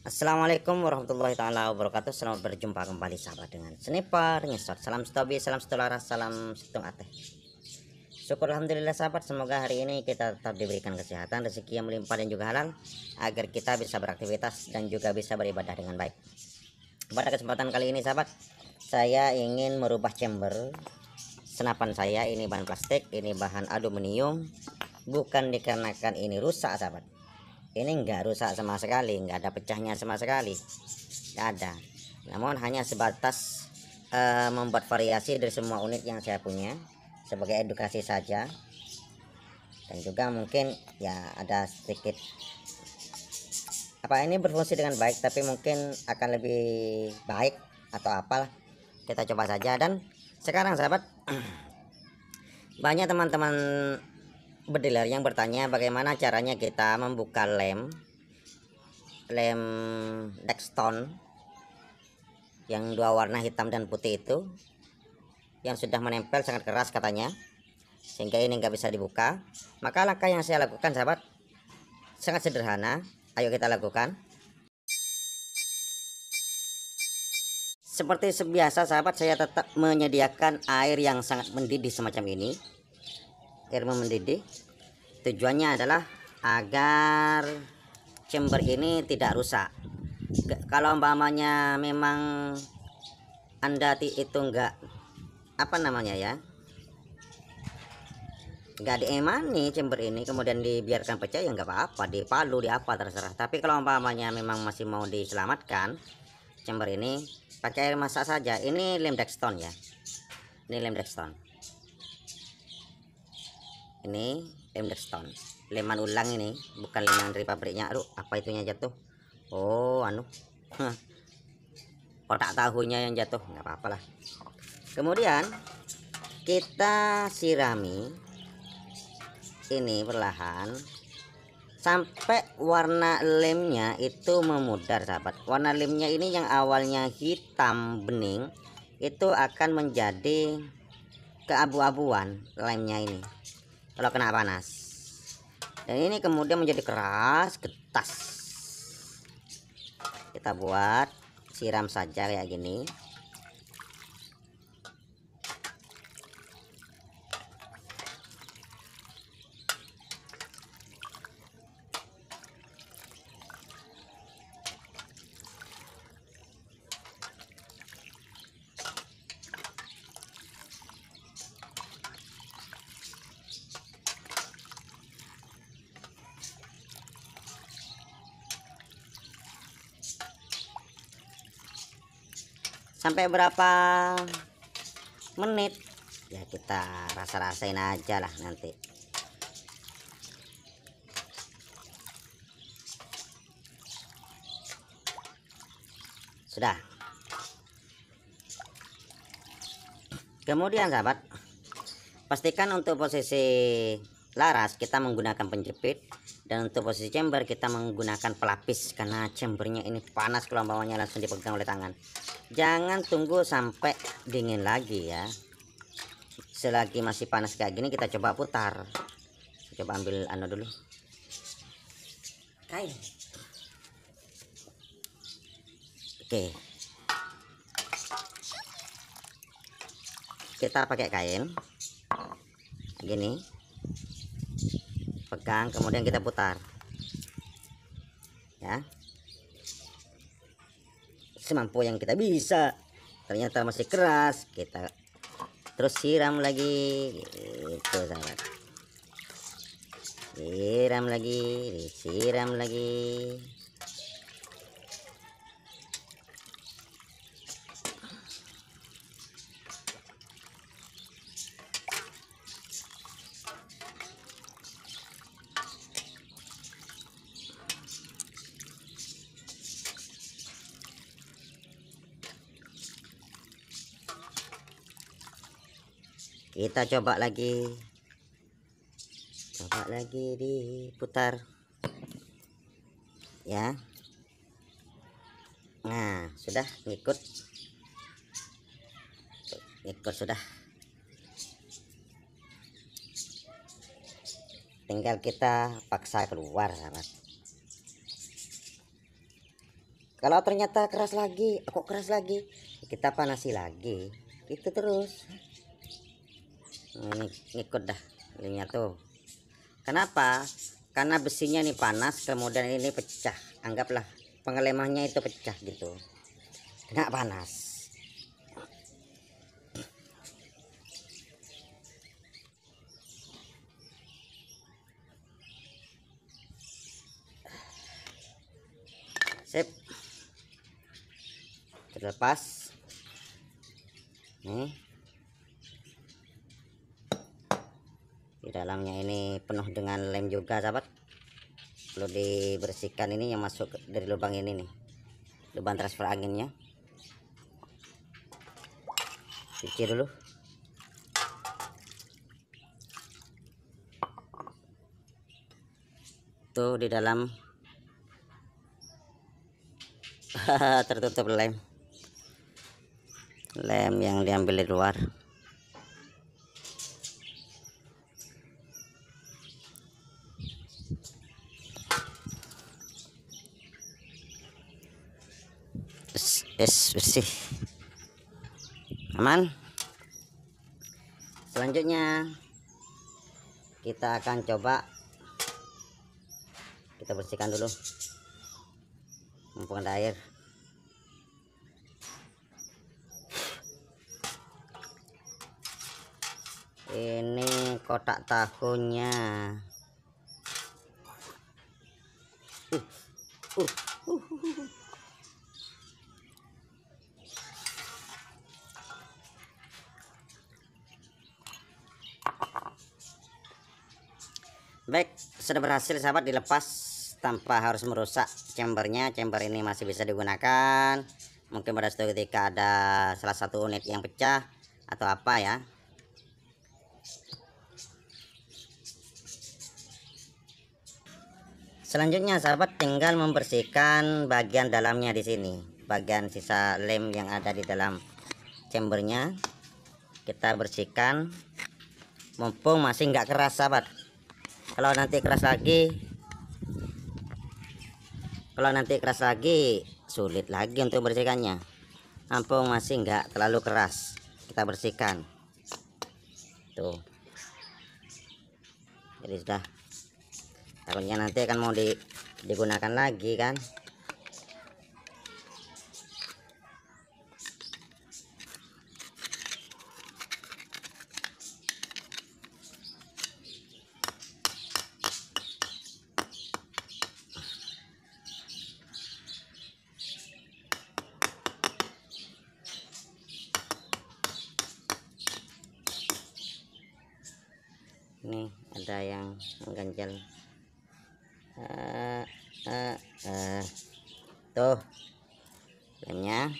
Assalamualaikum warahmatullahi taala wabarakatuh. Selamat berjumpa kembali sahabat dengan Sniper Ngesot. Salam stobi, salam setolara, salam setung ate. Syukur alhamdulillah sahabat, semoga hari ini kita tetap diberikan kesehatan, rezeki yang melimpah dan juga halal agar kita bisa beraktivitas dan juga bisa beribadah dengan baik. Pada kesempatan kali ini sahabat, saya ingin merubah chamber senapan saya ini bahan plastik, ini bahan aluminium bukan dikarenakan ini rusak sahabat ini enggak rusak sama sekali enggak ada pecahnya sama sekali enggak ada namun hanya sebatas uh, membuat variasi dari semua unit yang saya punya sebagai edukasi saja dan juga mungkin ya ada sedikit apa ini berfungsi dengan baik tapi mungkin akan lebih baik atau apalah kita coba saja dan sekarang sahabat banyak teman-teman Bediler yang bertanya bagaimana caranya kita membuka lem lem Dexton yang dua warna hitam dan putih itu yang sudah menempel sangat keras katanya sehingga ini nggak bisa dibuka maka langkah yang saya lakukan sahabat sangat sederhana ayo kita lakukan seperti sebiasa sahabat saya tetap menyediakan air yang sangat mendidih semacam ini Air mendidih tujuannya adalah agar chamber ini tidak rusak kalau umpamanya memang anda itu enggak apa namanya ya enggak diemani chamber ini kemudian dibiarkan pecah ya enggak apa-apa dipalu di apa terserah tapi kalau umpamanya memang masih mau diselamatkan chamber ini pakai air masak saja ini lem dexton ya ini lem dexton ini stone leman ulang ini bukan leman dari pabriknya aduh apa itunya jatuh oh anu kotak tahunya yang jatuh nggak apa-apa lah kemudian kita sirami ini perlahan sampai warna lemnya itu memudar sahabat warna lemnya ini yang awalnya hitam bening itu akan menjadi keabu-abuan lemnya ini kalau kena panas dan ini kemudian menjadi keras getas kita buat siram saja kayak gini sampai berapa menit ya kita rasa-rasain aja lah nanti sudah kemudian sahabat pastikan untuk posisi laras kita menggunakan penjepit dan untuk posisi chamber kita menggunakan pelapis karena chambernya ini panas kalau bawahnya langsung dipegang oleh tangan jangan tunggu sampai dingin lagi ya selagi masih panas kayak gini kita coba putar coba ambil anu dulu kain oke kita pakai kain gini pegang kemudian kita putar ya semampu yang kita bisa ternyata masih keras kita terus siram lagi itu sahabat siram lagi siram lagi kita coba lagi coba lagi diputar ya nah sudah ngikut ngikut sudah tinggal kita paksa keluar sahabat kalau ternyata keras lagi kok keras lagi kita panasi lagi itu terus ini ngikut dah linknya tuh kenapa karena besinya ini panas kemudian ini pecah anggaplah pengelemahnya itu pecah gitu kena panas sip terlepas nih dalamnya ini penuh dengan lem juga sahabat perlu dibersihkan ini yang masuk dari lubang ini nih lubang transfer anginnya cuci dulu tuh di dalam tertutup lem lem yang diambil di luar Es bersih. Aman. Selanjutnya kita akan coba kita bersihkan dulu mumpung ada air ini kotak tahunya baik sudah berhasil sahabat dilepas tanpa harus merusak chambernya chamber ini masih bisa digunakan mungkin pada suatu ketika ada salah satu unit yang pecah atau apa ya selanjutnya sahabat tinggal membersihkan bagian dalamnya di sini bagian sisa lem yang ada di dalam chambernya kita bersihkan mumpung masih nggak keras sahabat kalau nanti keras lagi kalau nanti keras lagi sulit lagi untuk bersihkannya ampung masih enggak terlalu keras kita bersihkan tuh jadi sudah takutnya nanti akan mau digunakan lagi kan Ini ada yang mengganjal uh, uh, uh. tuh lemnya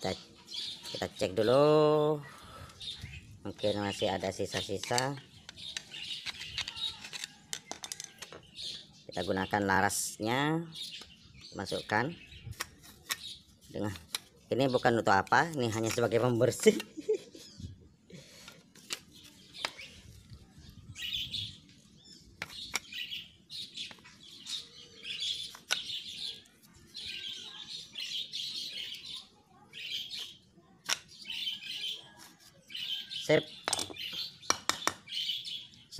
kita, kita cek dulu mungkin masih ada sisa-sisa kita gunakan larasnya masukkan dengan ini bukan untuk apa ini hanya sebagai pembersih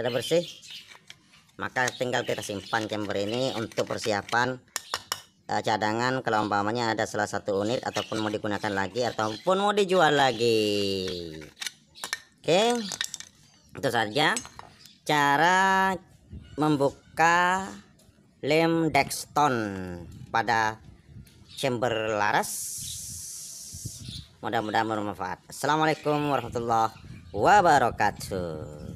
sudah bersih maka tinggal kita simpan chamber ini untuk persiapan uh, cadangan kalau umpamanya ada salah satu unit ataupun mau digunakan lagi ataupun mau dijual lagi oke okay. itu saja cara membuka lem dexton pada chamber laras mudah-mudahan bermanfaat assalamualaikum warahmatullahi wabarakatuh